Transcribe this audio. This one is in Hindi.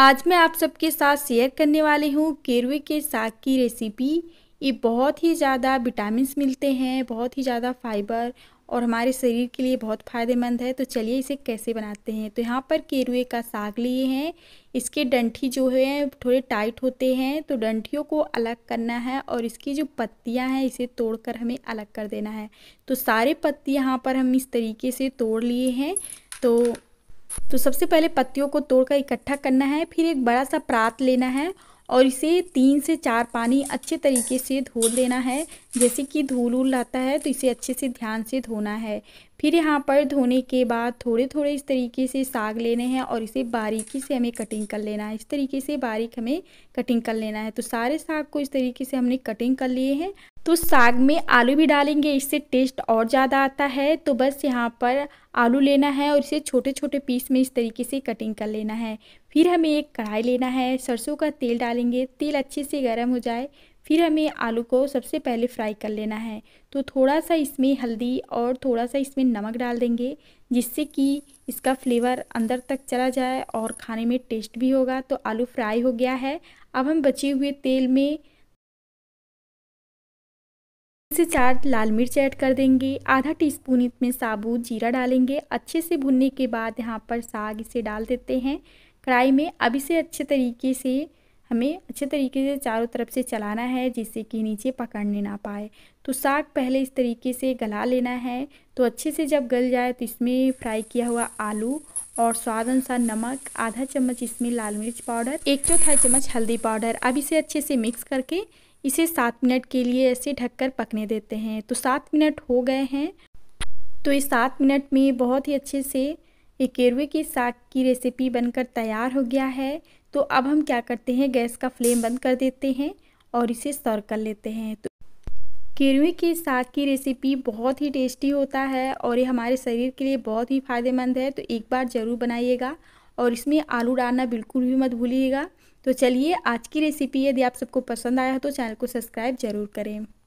आज मैं आप सबके साथ शेयर करने वाली हूँ केरवे के साग की रेसिपी ये बहुत ही ज़्यादा विटामिन मिलते हैं बहुत ही ज़्यादा फाइबर और हमारे शरीर के लिए बहुत फ़ायदेमंद है तो चलिए इसे कैसे बनाते हैं तो यहाँ पर केरुए का साग लिए हैं इसके डंठी जो है थोड़े टाइट होते हैं तो डंठियों को अलग करना है और इसकी जो पत्तियाँ हैं इसे तोड़कर हमें अलग कर देना है तो सारे पत्ती यहाँ पर हम इस तरीके से तोड़ लिए हैं तो तो सबसे पहले पत्तियों को तोड़कर इकट्ठा करना है फिर एक बड़ा सा प्रात लेना है और इसे तीन से चार पानी अच्छे तरीके से धो लेना है जैसे कि धूल उल आता है तो इसे अच्छे से ध्यान से धोना है फिर यहाँ पर धोने के बाद थोड़े थोड़े इस तरीके से साग लेने हैं और इसे बारीकी से हमें कटिंग कर लेना है इस तरीके से बारीक हमें कटिंग कर लेना है तो सारे साग को इस तरीके से हमने कटिंग कर लिए हैं तो साग में आलू भी डालेंगे इससे टेस्ट और ज़्यादा आता है तो बस यहाँ पर आलू लेना है और इसे छोटे छोटे पीस में इस तरीके से कटिंग कर लेना है फिर हमें एक कढ़ाई लेना है सरसों का तेल डालेंगे तेल अच्छे से गर्म हो जाए फिर हमें आलू को सबसे पहले फ्राई कर लेना है तो थोड़ा सा इसमें हल्दी और थोड़ा सा इसमें नमक डाल देंगे जिससे कि इसका फ्लेवर अंदर तक चला जाए और खाने में टेस्ट भी होगा तो आलू फ्राई हो गया है अब हम बचे हुए तेल में से चार लाल मिर्च ऐड कर देंगे आधा टीस्पून इसमें साबुत जीरा डालेंगे अच्छे से भुनने के बाद यहाँ पर साग इसे डाल देते हैं कढ़ाई में अब इसे अच्छे तरीके से हमें अच्छे तरीके से चारों तरफ से चलाना है जिससे कि नीचे पकड़ने ना पाए तो साग पहले इस तरीके से गला लेना है तो अच्छे से जब गल जाए तो इसमें फ्राई किया हुआ आलू और स्वाद अनुसार नमक आधा चम्मच इसमें लाल मिर्च पाउडर एक चौथाई चम्मच हल्दी पाउडर अब इसे अच्छे से मिक्स करके इसे सात मिनट के लिए ऐसे ढककर पकने देते हैं तो सात मिनट हो गए हैं तो इस सात मिनट में बहुत ही अच्छे से ये केरवे के साग की रेसिपी बनकर तैयार हो गया है तो अब हम क्या करते हैं गैस का फ्लेम बंद कर देते हैं और इसे सर्व कर लेते हैं तो केरवे के साग की रेसिपी बहुत ही टेस्टी होता है और ये हमारे शरीर के लिए बहुत ही फ़ायदेमंद है तो एक बार ज़रूर बनाइएगा और इसमें आलू डालना बिल्कुल भी मत भूलिएगा तो चलिए आज की रेसिपी यदि आप सबको पसंद आया हो तो चैनल को सब्सक्राइब जरूर करें